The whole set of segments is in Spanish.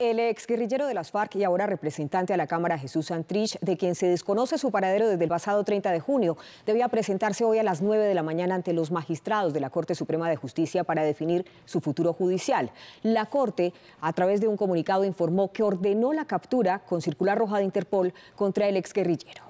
El guerrillero de las FARC y ahora representante a la Cámara Jesús Santrich, de quien se desconoce su paradero desde el pasado 30 de junio, debía presentarse hoy a las 9 de la mañana ante los magistrados de la Corte Suprema de Justicia para definir su futuro judicial. La Corte, a través de un comunicado, informó que ordenó la captura con circular roja de Interpol contra el guerrillero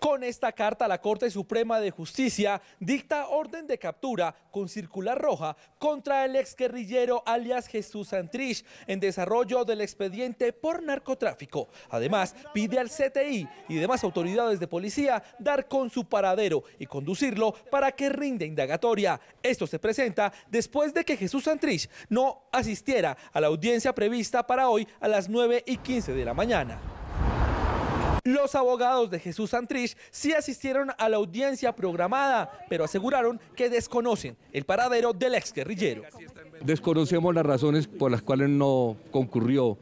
con esta carta, la Corte Suprema de Justicia dicta orden de captura con circular roja contra el guerrillero alias Jesús Santrich en desarrollo del expediente por narcotráfico. Además, pide al CTI y demás autoridades de policía dar con su paradero y conducirlo para que rinda indagatoria. Esto se presenta después de que Jesús Santrich no asistiera a la audiencia prevista para hoy a las 9 y 15 de la mañana. Los abogados de Jesús Santrich sí asistieron a la audiencia programada, pero aseguraron que desconocen el paradero del ex guerrillero. Desconocemos las razones por las cuales no concurrió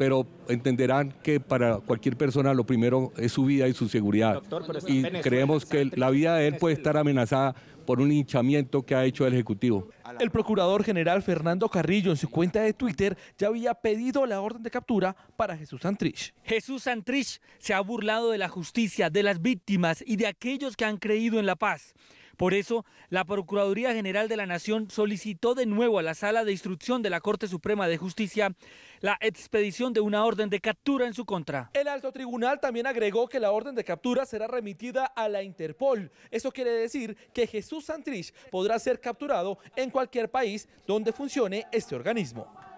pero entenderán que para cualquier persona lo primero es su vida y su seguridad. y creemos que la vida de él puede estar amenazada por un hinchamiento que ha hecho el Ejecutivo. El procurador general Fernando Carrillo en su cuenta de Twitter ya había pedido la orden de captura para Jesús Santrich. Jesús Santrich se ha burlado de la justicia, de las víctimas y de aquellos que han creído en la paz. Por eso, la Procuraduría General de la Nación solicitó de nuevo a la Sala de Instrucción de la Corte Suprema de Justicia la expedición de una orden de captura en su contra. El alto tribunal también agregó que la orden de captura será remitida a la Interpol. Eso quiere decir que Jesús Santrich podrá ser capturado en cualquier país donde funcione este organismo.